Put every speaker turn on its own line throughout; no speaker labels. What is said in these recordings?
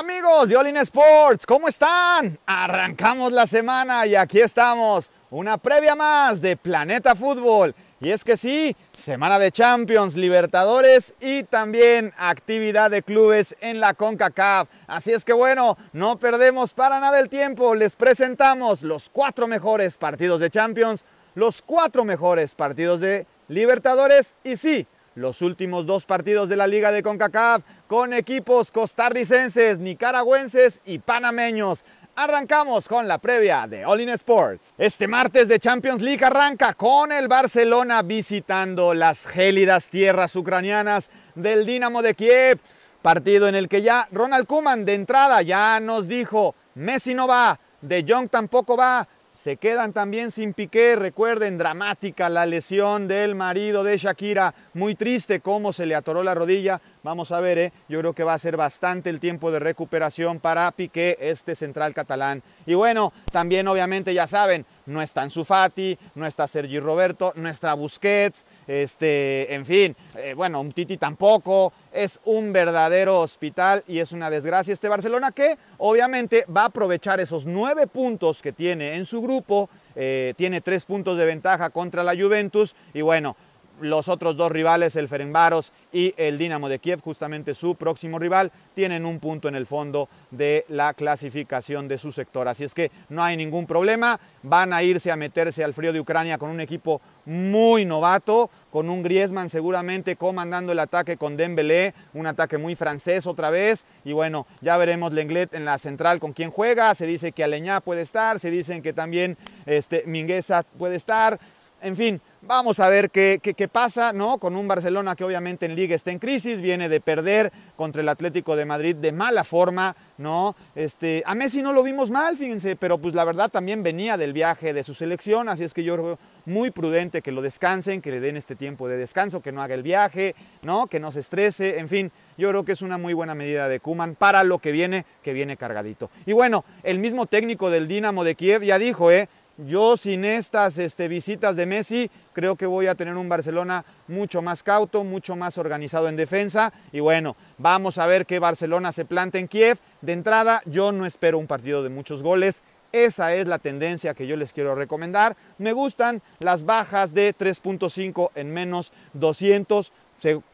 Amigos de All Sports, ¿cómo están? Arrancamos la semana y aquí estamos, una previa más de Planeta Fútbol. Y es que sí, semana de Champions, Libertadores y también actividad de clubes en la CONCACAF. Así es que bueno, no perdemos para nada el tiempo, les presentamos los cuatro mejores partidos de Champions, los cuatro mejores partidos de Libertadores y sí, los últimos dos partidos de la Liga de CONCACAF con equipos costarricenses, nicaragüenses y panameños. Arrancamos con la previa de All In Sports. Este martes de Champions League arranca con el Barcelona visitando las gélidas tierras ucranianas del Dinamo de Kiev. Partido en el que ya Ronald Kuman de entrada ya nos dijo, Messi no va, De Jong tampoco va, se quedan también sin Piqué, recuerden, dramática la lesión del marido de Shakira, muy triste cómo se le atoró la rodilla, Vamos a ver, eh, yo creo que va a ser bastante el tiempo de recuperación para Piqué, este central catalán. Y bueno, también obviamente ya saben, no está en Sufati, no está Sergi Roberto, no está Busquets, este, en fin, eh, bueno, un Titi tampoco. Es un verdadero hospital y es una desgracia este Barcelona que obviamente va a aprovechar esos nueve puntos que tiene en su grupo. Eh, tiene tres puntos de ventaja contra la Juventus y bueno, los otros dos rivales, el Ferenbaros y el Dinamo de Kiev, justamente su próximo rival, tienen un punto en el fondo de la clasificación de su sector. Así es que no hay ningún problema, van a irse a meterse al frío de Ucrania con un equipo muy novato, con un Griezmann seguramente comandando el ataque con Dembélé, un ataque muy francés otra vez, y bueno, ya veremos Lenglet en la central con quién juega, se dice que Aleñá puede estar, se dicen que también este, Mingueza puede estar, en fin, Vamos a ver qué, pasa, ¿no? Con un Barcelona que obviamente en liga está en crisis, viene de perder contra el Atlético de Madrid de mala forma, ¿no? Este, a Messi no lo vimos mal, fíjense, pero pues la verdad también venía del viaje de su selección, así es que yo creo muy prudente que lo descansen, que le den este tiempo de descanso, que no haga el viaje, ¿no? Que no se estrese, en fin, yo creo que es una muy buena medida de Kuman para lo que viene, que viene cargadito. Y bueno, el mismo técnico del Dinamo de Kiev ya dijo, ¿eh? Yo sin estas este, visitas de Messi creo que voy a tener un Barcelona mucho más cauto, mucho más organizado en defensa y bueno, vamos a ver qué Barcelona se plantea en Kiev. De entrada yo no espero un partido de muchos goles, esa es la tendencia que yo les quiero recomendar. Me gustan las bajas de 3.5 en menos 200,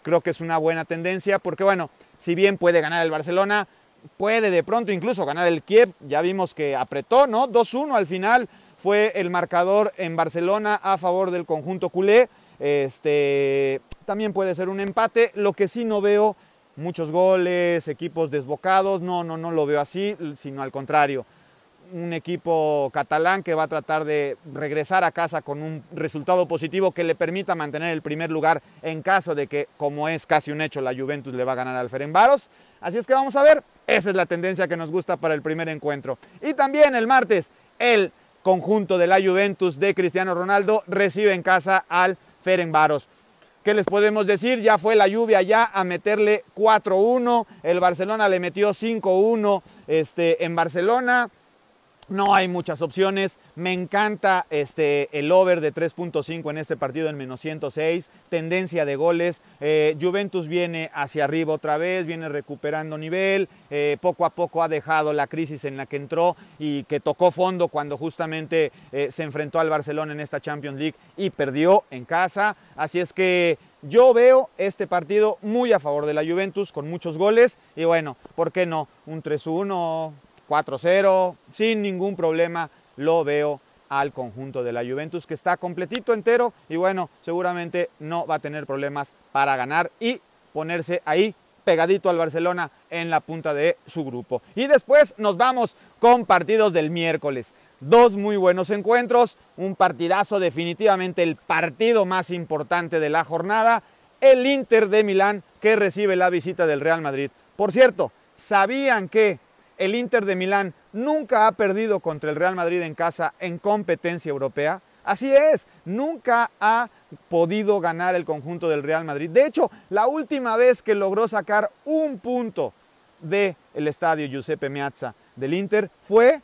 creo que es una buena tendencia porque bueno, si bien puede ganar el Barcelona, puede de pronto incluso ganar el Kiev, ya vimos que apretó, ¿no? 2-1 al final fue el marcador en Barcelona a favor del conjunto culé. Este, también puede ser un empate. Lo que sí no veo, muchos goles, equipos desbocados. No, no, no lo veo así, sino al contrario. Un equipo catalán que va a tratar de regresar a casa con un resultado positivo que le permita mantener el primer lugar en caso de que, como es casi un hecho, la Juventus le va a ganar al Ferenbaros. Así es que vamos a ver. Esa es la tendencia que nos gusta para el primer encuentro. Y también el martes, el conjunto de la Juventus de Cristiano Ronaldo recibe en casa al Ferenbaros. ¿Qué les podemos decir? Ya fue la lluvia ya a meterle 4-1. El Barcelona le metió 5-1 este, en Barcelona. No hay muchas opciones. Me encanta este, el over de 3.5 en este partido en menos 106. Tendencia de goles. Eh, Juventus viene hacia arriba otra vez, viene recuperando nivel. Eh, poco a poco ha dejado la crisis en la que entró y que tocó fondo cuando justamente eh, se enfrentó al Barcelona en esta Champions League y perdió en casa. Así es que yo veo este partido muy a favor de la Juventus, con muchos goles. Y bueno, ¿por qué no? Un 3-1. 4-0, sin ningún problema lo veo al conjunto de la Juventus que está completito entero y bueno, seguramente no va a tener problemas para ganar y ponerse ahí pegadito al Barcelona en la punta de su grupo. Y después nos vamos con partidos del miércoles. Dos muy buenos encuentros, un partidazo definitivamente el partido más importante de la jornada, el Inter de Milán que recibe la visita del Real Madrid. Por cierto, ¿sabían que el Inter de Milán nunca ha perdido contra el Real Madrid en casa en competencia europea. Así es, nunca ha podido ganar el conjunto del Real Madrid. De hecho, la última vez que logró sacar un punto del estadio Giuseppe Meazza del Inter fue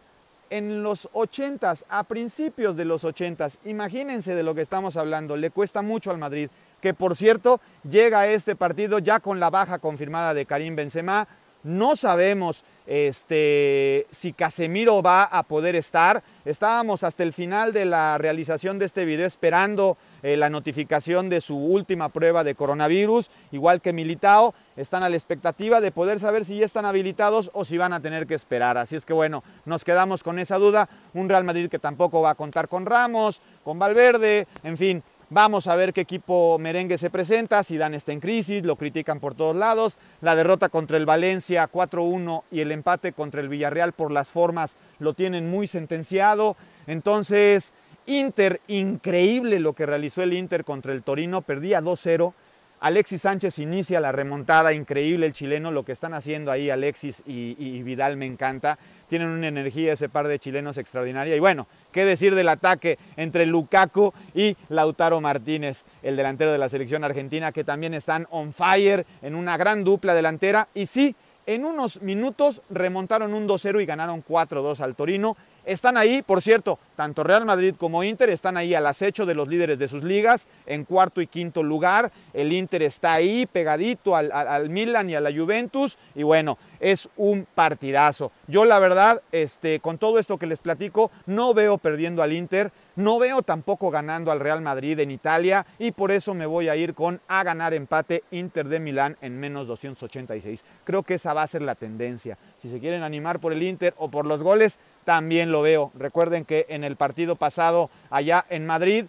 en los 80s, a principios de los 80 Imagínense de lo que estamos hablando, le cuesta mucho al Madrid, que por cierto llega a este partido ya con la baja confirmada de Karim Benzema. No sabemos este, si Casemiro va a poder estar. Estábamos hasta el final de la realización de este video esperando eh, la notificación de su última prueba de coronavirus, igual que Militao, están a la expectativa de poder saber si ya están habilitados o si van a tener que esperar. Así es que bueno, nos quedamos con esa duda. Un Real Madrid que tampoco va a contar con Ramos, con Valverde, en fin, Vamos a ver qué equipo merengue se presenta. Si Dan está en crisis, lo critican por todos lados. La derrota contra el Valencia 4-1 y el empate contra el Villarreal por las formas lo tienen muy sentenciado. Entonces, Inter, increíble lo que realizó el Inter contra el Torino, perdía 2-0 Alexis Sánchez inicia la remontada, increíble el chileno, lo que están haciendo ahí Alexis y, Vidal me encanta. Tienen una energía ese par de chilenos extraordinaria. Y bueno, qué decir del ataque entre Lukaku y Lautaro Martínez, el delantero de la selección argentina, que también están on fire en una gran dupla delantera. Y sí, en unos minutos remontaron un 2-0 y ganaron 4-2 al Torino. Están ahí, por cierto, tanto Real Madrid como Inter están ahí al acecho de los líderes de sus ligas, en cuarto y quinto lugar. El Inter está ahí pegadito al, Milan y a la Juventus. Y bueno, es un partidazo. Yo la verdad, este, con todo esto que les platico, no veo perdiendo al Inter. No veo tampoco ganando al Real Madrid en Italia y por eso me voy a ir con a ganar empate Inter de Milán en menos 286. Creo que esa va a ser la tendencia. Si se quieren animar por el Inter o por los goles, también lo veo. Recuerden que en el partido pasado allá en Madrid,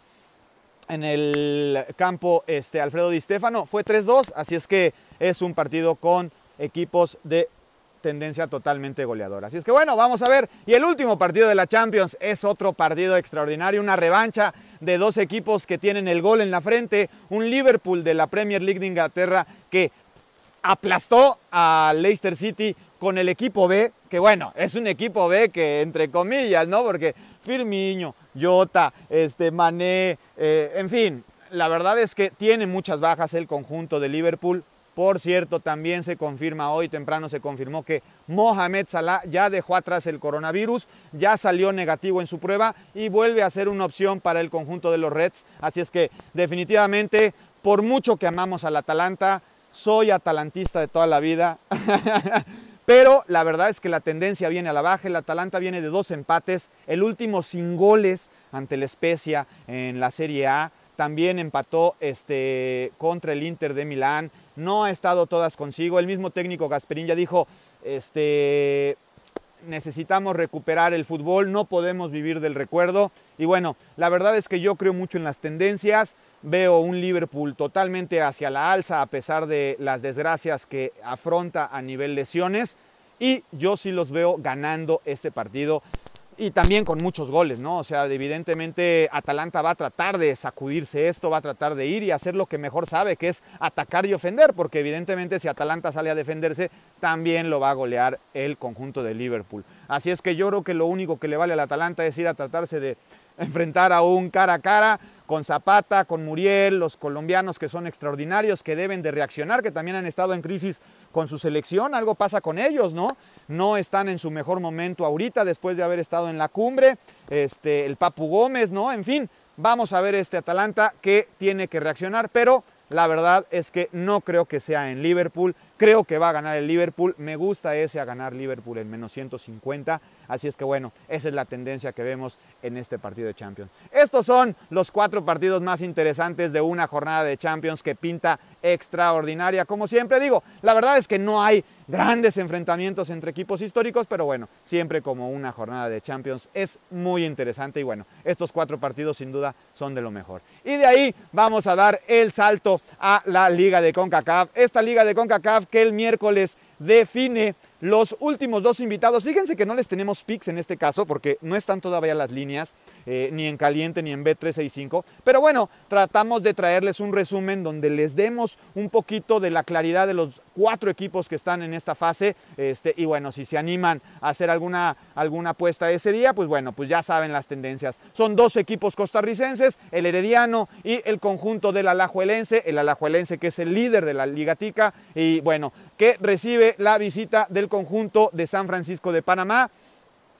en el campo este, Alfredo Di Stefano, fue 3-2, así es que es un partido con equipos de tendencia totalmente goleadora. Así es que bueno, vamos a ver. Y el último partido de la Champions es otro partido extraordinario, una revancha de dos equipos que tienen el gol en la frente, un Liverpool de la Premier League de Inglaterra que aplastó a Leicester City con el equipo B, que bueno, es un equipo B que entre comillas, ¿no? Porque Firmiño, Jota, este, Mané, eh, en fin, la verdad es que tiene muchas bajas el conjunto de Liverpool, por cierto, también se confirma hoy, temprano se confirmó que Mohamed Salah ya dejó atrás el coronavirus, ya salió negativo en su prueba y vuelve a ser una opción para el conjunto de los Reds. Así es que definitivamente, por mucho que amamos al Atalanta, soy atalantista de toda la vida. Pero la verdad es que la tendencia viene a la baja, el Atalanta viene de dos empates, el último sin goles ante la Especia en la Serie A, también empató este, contra el Inter de Milán, no ha estado todas consigo. El mismo técnico Gasperín ya dijo, este, necesitamos recuperar el fútbol, no podemos vivir del recuerdo. Y bueno, la verdad es que yo creo mucho en las tendencias, veo un Liverpool totalmente hacia la alza a pesar de las desgracias que afronta a nivel lesiones. Y yo sí los veo ganando este partido y también con muchos goles, ¿no? O sea, evidentemente Atalanta va a tratar de sacudirse esto, va a tratar de ir y hacer lo que mejor sabe, que es atacar y ofender, porque evidentemente si Atalanta sale a defenderse, también lo va a golear el conjunto de Liverpool. Así es que yo creo que lo único que le vale al Atalanta es ir a tratarse de enfrentar a un cara a cara con Zapata, con Muriel, los colombianos que son extraordinarios, que deben de reaccionar, que también han estado en crisis con su selección, algo pasa con ellos, ¿no? no están en su mejor momento ahorita después de haber estado en la cumbre, este, el Papu Gómez, ¿no? En fin, vamos a ver este Atalanta que tiene que reaccionar, pero la verdad es que no creo que sea en Liverpool, creo que va a ganar el Liverpool, me gusta ese a ganar Liverpool en menos 150, así es que bueno, esa es la tendencia que vemos en este partido de Champions. Estos son los cuatro partidos más interesantes de una jornada de Champions que pinta extraordinaria. Como siempre digo, la verdad es que no hay grandes enfrentamientos entre equipos históricos, pero bueno, siempre como una jornada de Champions es muy interesante y bueno, estos cuatro partidos sin duda son de lo mejor. Y de ahí vamos a dar el salto a la Liga de CONCACAF, esta Liga de CONCACAF que el miércoles define los últimos dos invitados, fíjense que no les tenemos picks en este caso porque no están todavía las líneas, eh, ni en caliente ni en B365, pero bueno, tratamos de traerles un resumen donde les demos un poquito de la claridad de los cuatro equipos que están en esta fase, este, y bueno, si se animan a hacer alguna, alguna apuesta ese día, pues bueno, pues ya saben las tendencias. Son dos equipos costarricenses, el Herediano y el conjunto del Alajuelense, el Alajuelense que es el líder de la Liga y bueno, que recibe la visita del conjunto de San Francisco de Panamá.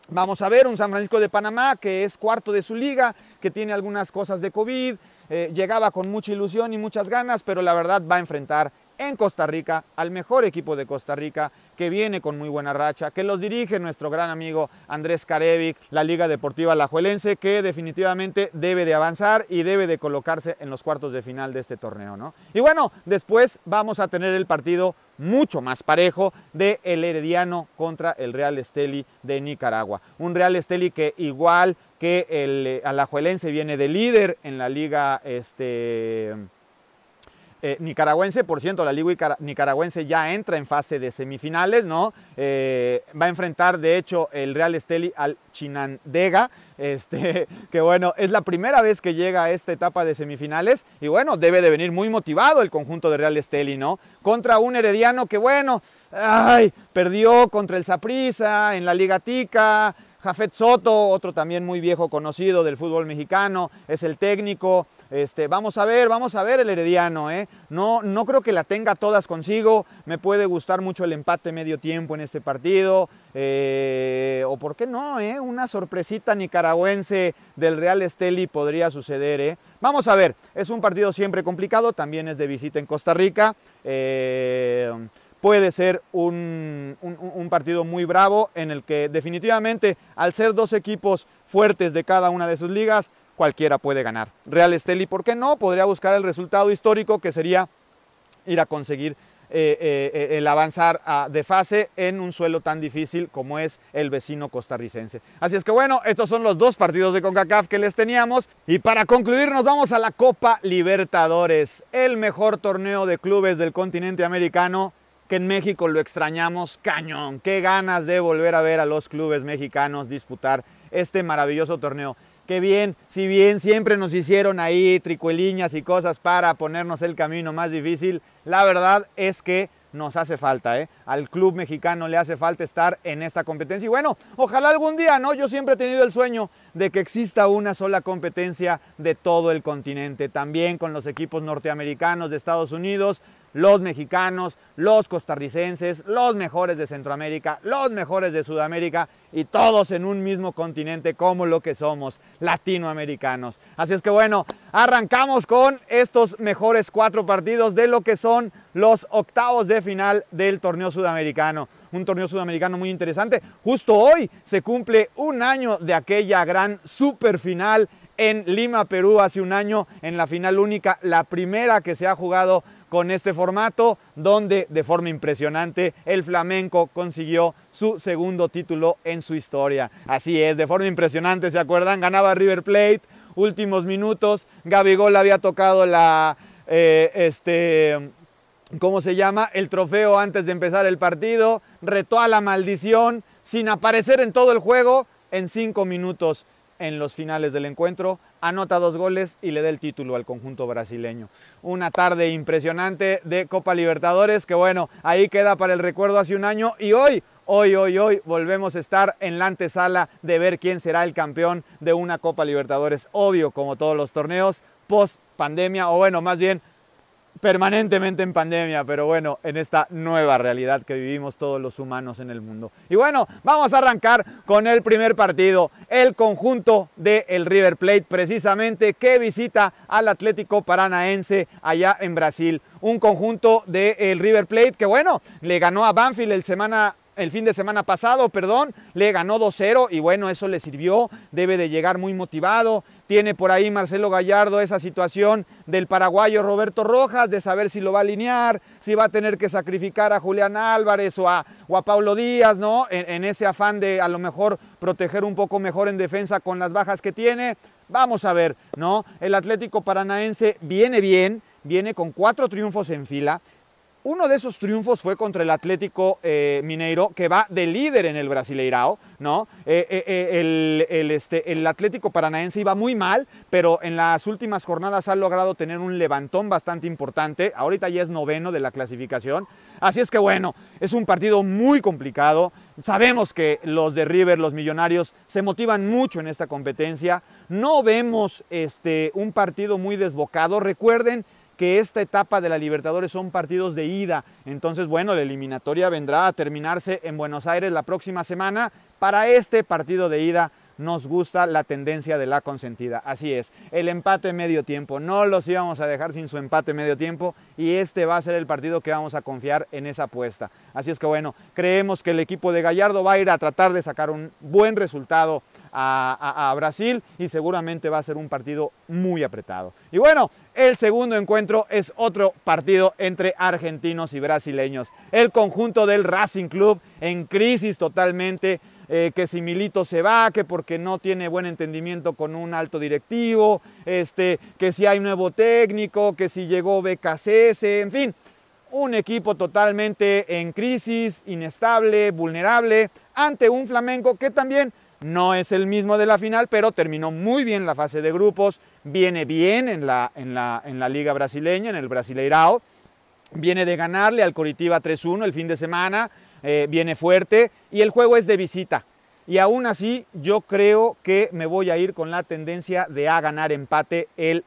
Vamos a ver un San Francisco de Panamá que es cuarto de su liga, que tiene algunas cosas de COVID, eh, llegaba con mucha ilusión y muchas ganas, pero la verdad va a enfrentar en Costa Rica al mejor equipo de Costa Rica que viene con muy buena racha, que los dirige nuestro gran amigo Andrés Karevic, la Liga Deportiva Alajuelense, que definitivamente debe de avanzar y debe de colocarse en los cuartos de final de este torneo. ¿no? Y bueno, después vamos a tener el partido mucho más parejo de el Herediano contra el Real Esteli de Nicaragua. Un Real Esteli que igual que el eh, Alajuelense viene de líder en la liga este eh, nicaragüense, por cierto, la Liga Nicaragüense ya entra en fase de semifinales, ¿no? Eh, va a enfrentar, de hecho, el Real Esteli al Chinandega, este, que bueno, es la primera vez que llega a esta etapa de semifinales y bueno, debe de venir muy motivado el conjunto de Real Esteli, ¿no? Contra un herediano que bueno, ay, perdió contra el Saprissa en la Liga Tica. Jafet Soto, otro también muy viejo conocido del fútbol mexicano, es el técnico. Este, vamos a ver, vamos a ver el Herediano. ¿eh? No, no creo que la tenga todas consigo. Me puede gustar mucho el empate medio tiempo en este partido. Eh, o por qué no, ¿eh? una sorpresita nicaragüense del Real Esteli podría suceder. Vamos a ver, es un partido siempre complicado, también es de visita en Costa Rica. puede ser un partido muy bravo en el que definitivamente al ser dos equipos fuertes de cada una de sus ligas, cualquiera puede ganar. Real Esteli, ¿por qué no? Podría buscar el resultado histórico que sería ir a conseguir eh, eh, el avanzar ah, de fase en un suelo tan difícil como es el vecino costarricense. Así es que bueno, estos son los dos partidos de CONCACAF que les teníamos. Y para concluir nos vamos a la Copa Libertadores, el mejor torneo de clubes del continente americano que en México lo extrañamos cañón. Qué ganas de volver a ver a los clubes mexicanos disputar este maravilloso torneo. Qué bien, si bien siempre nos hicieron ahí tricueliñas y cosas para ponernos el camino más difícil, la verdad es que nos hace falta, ¿eh? Al club mexicano le hace falta estar en esta competencia. Y bueno, ojalá algún día, ¿no? Yo siempre he tenido el sueño de que exista una sola competencia de todo el continente, también con los equipos norteamericanos de Estados Unidos, los mexicanos, los costarricenses, los mejores de Centroamérica, los mejores de Sudamérica y todos en un mismo continente como lo que somos, latinoamericanos. Así es que bueno, arrancamos con estos mejores cuatro partidos de lo que son los octavos de final del torneo sudamericano. Un torneo sudamericano muy interesante. Justo hoy se cumple un año de aquella gran superfinal en Lima, Perú, hace un año en la final única, la primera que se ha jugado con este formato donde de forma impresionante el flamenco consiguió su segundo título en su historia. Así es, de forma impresionante, ¿se acuerdan? Ganaba River Plate, últimos minutos, Gabigol había tocado la... Eh, este, ¿Cómo se llama? El trofeo antes de empezar el partido, retó a la maldición sin aparecer en todo el juego en cinco minutos en los finales del encuentro, anota dos goles y le da el título al conjunto brasileño. Una tarde impresionante de Copa Libertadores que bueno, ahí queda para el recuerdo hace un año y hoy hoy, hoy, hoy volvemos a estar en la antesala de ver quién será el campeón de una Copa Libertadores. Obvio, como todos los torneos, post pandemia, o bueno, más bien permanentemente en pandemia, pero bueno, en esta nueva realidad que vivimos todos los humanos en el mundo. Y bueno, vamos a arrancar con el primer partido, el conjunto del el River Plate, precisamente que visita al Atlético Paranaense allá en Brasil. Un conjunto del el River Plate que bueno, le ganó a Banfield el semana el fin de semana pasado, perdón, le ganó 2-0 y bueno, eso le sirvió, debe de llegar muy motivado. Tiene por ahí Marcelo Gallardo esa situación del paraguayo Roberto Rojas, de saber si lo va a alinear, si va a tener que sacrificar a Julián Álvarez o a, Pablo Díaz, ¿no? En, en ese afán de a lo mejor proteger un poco mejor en defensa con las bajas que tiene. Vamos a ver, ¿no? El Atlético Paranaense viene bien, viene con cuatro triunfos en fila uno de esos triunfos fue contra el Atlético eh, Mineiro, que va de líder en el Brasileirao, ¿no? Eh, eh, el, este, el, Atlético Paranaense iba muy mal, pero en las últimas jornadas ha logrado tener un levantón bastante importante. Ahorita ya es noveno de la clasificación. Así es que bueno, es un partido muy complicado. Sabemos que los de River, los millonarios, se motivan mucho en esta competencia. No vemos este, un partido muy desbocado. Recuerden que esta etapa de la Libertadores son partidos de ida. Entonces, bueno, la eliminatoria vendrá a terminarse en Buenos Aires la próxima semana. Para este partido de ida nos gusta la tendencia de la consentida. Así es, el empate medio tiempo. No los íbamos a dejar sin su empate medio tiempo y este va a ser el partido que vamos a confiar en esa apuesta. Así es que bueno, creemos que el equipo de Gallardo va a ir a tratar de sacar un buen resultado a, a Brasil y seguramente va a ser un partido muy apretado. Y bueno, el segundo encuentro es otro partido entre argentinos y brasileños. El conjunto del Racing Club en crisis totalmente, eh, que si Milito se va, que porque no tiene buen entendimiento con un alto directivo, este, que si hay nuevo técnico, que si llegó BKCS, en fin, un equipo totalmente en crisis, inestable, vulnerable, ante un Flamengo que también no es el mismo de la final, pero terminó muy bien la fase de grupos, viene bien en la, liga brasileña, en el Brasileirao, viene de ganarle al Coritiba 3-1 el fin de semana, eh, viene fuerte y el juego es de visita. Y aún así yo creo que me voy a ir con la tendencia de a ganar empate el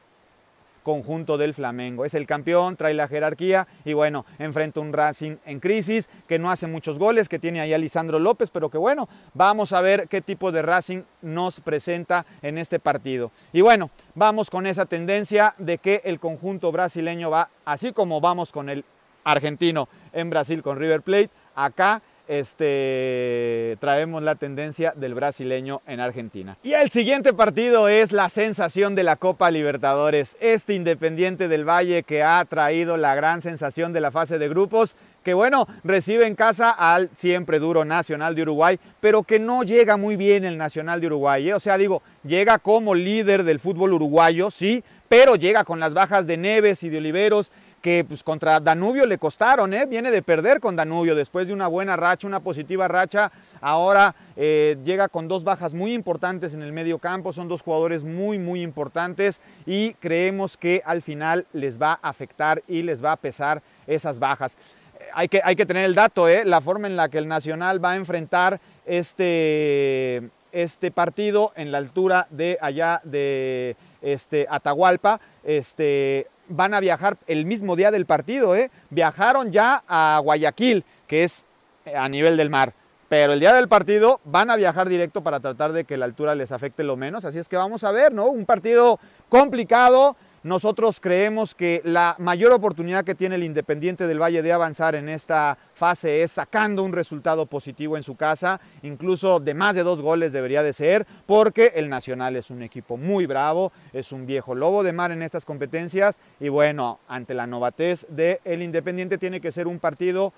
conjunto del Flamengo. Es el campeón, trae la jerarquía y bueno, enfrenta un Racing en crisis, que no hace muchos goles, que tiene ahí a Lisandro López, pero que bueno, vamos a ver qué tipo de Racing nos presenta en este partido. Y bueno, vamos con esa tendencia de que el conjunto brasileño va, así como vamos con el argentino en Brasil con River Plate, acá este, traemos la tendencia del brasileño en Argentina. Y el siguiente partido es la sensación de la Copa Libertadores. Este Independiente del Valle que ha traído la gran sensación de la fase de grupos que bueno, recibe en casa al siempre duro Nacional de Uruguay, pero que no llega muy bien el Nacional de Uruguay. ¿eh? O sea, digo, llega como líder del fútbol uruguayo, sí, pero llega con las bajas de Neves y de Oliveros, que pues, contra Danubio le costaron, ¿eh? viene de perder con Danubio después de una buena racha, una positiva racha, ahora eh, llega con dos bajas muy importantes en el medio campo, son dos jugadores muy muy importantes y creemos que al final les va a afectar y les va a pesar esas bajas. Eh, hay que, hay que tener el dato, la forma en la que el Nacional va a enfrentar este, este partido en la altura de allá de este, Atahualpa, este, van a viajar el mismo día del partido, ¿eh? viajaron ya a Guayaquil, que es eh, a nivel del mar. Pero el día del partido van a viajar directo para tratar de que la altura les afecte lo menos. Así es que vamos a ver, ¿no? Un partido complicado, nosotros creemos que la mayor oportunidad que tiene el Independiente del Valle de avanzar en esta fase es sacando un resultado positivo en su casa, incluso de más de dos goles debería de ser, porque el Nacional es un equipo muy bravo, es un viejo lobo de mar en estas competencias y bueno, ante la novatez del el Independiente tiene que ser un partido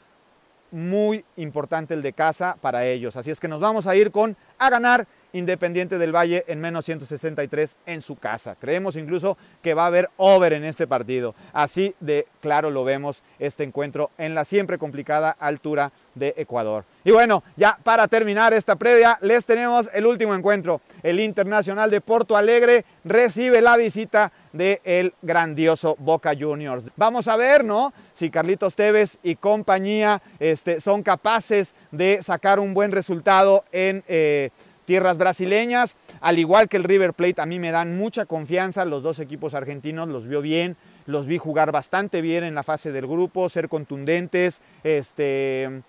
muy importante el de casa para ellos. Así es que nos vamos a ir con a ganar Independiente del Valle en menos 163 en su casa. Creemos incluso que va a haber over en este partido. Así de claro lo vemos este encuentro en la siempre complicada altura de Ecuador. Y bueno, ya para terminar esta previa, les tenemos el último encuentro. El Internacional de Porto Alegre recibe la visita del el grandioso Boca Juniors. Vamos a ver, ¿no? Si Carlitos Tevez y compañía este, son capaces de sacar un buen resultado en... Eh, tierras brasileñas. Al igual que el River Plate, a mí me dan mucha confianza. Los dos equipos argentinos los vio bien, los vi jugar bastante bien en la fase del grupo, ser contundentes, este,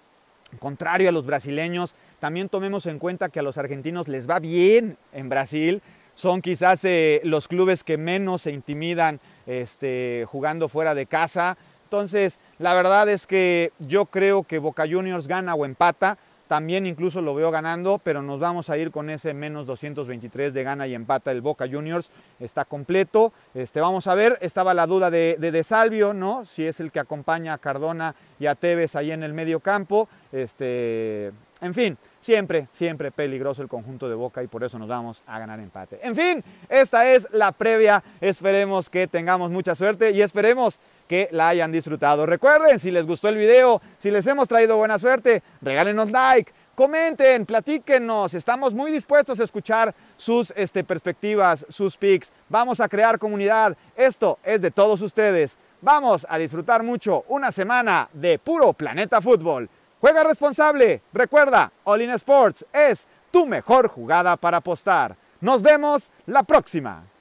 contrario a los brasileños. También tomemos en cuenta que a los argentinos les va bien en Brasil. Son quizás eh, los clubes que menos se intimidan este, jugando fuera de casa. Entonces, la verdad es que yo creo que Boca Juniors gana o empata también incluso lo veo ganando, pero nos vamos a ir con ese menos 223 de gana y empata. El Boca Juniors está completo. Este, vamos a ver, estaba la duda de, de, de Salvio, ¿no? Si es el que acompaña a Cardona y a Tevez ahí en el medio campo. Este, en fin, siempre, siempre peligroso el conjunto de Boca y por eso nos vamos a ganar empate. En fin, esta es la previa. Esperemos que tengamos mucha suerte y esperemos que la hayan disfrutado. Recuerden, si les gustó el video, si les hemos traído buena suerte, regálenos like. Comenten, platíquenos, estamos muy dispuestos a escuchar sus este, perspectivas, sus pics. Vamos a crear comunidad. Esto es de todos ustedes. Vamos a disfrutar mucho una semana de puro planeta fútbol. Juega responsable. Recuerda, All In Sports es tu mejor jugada para apostar. Nos vemos la próxima.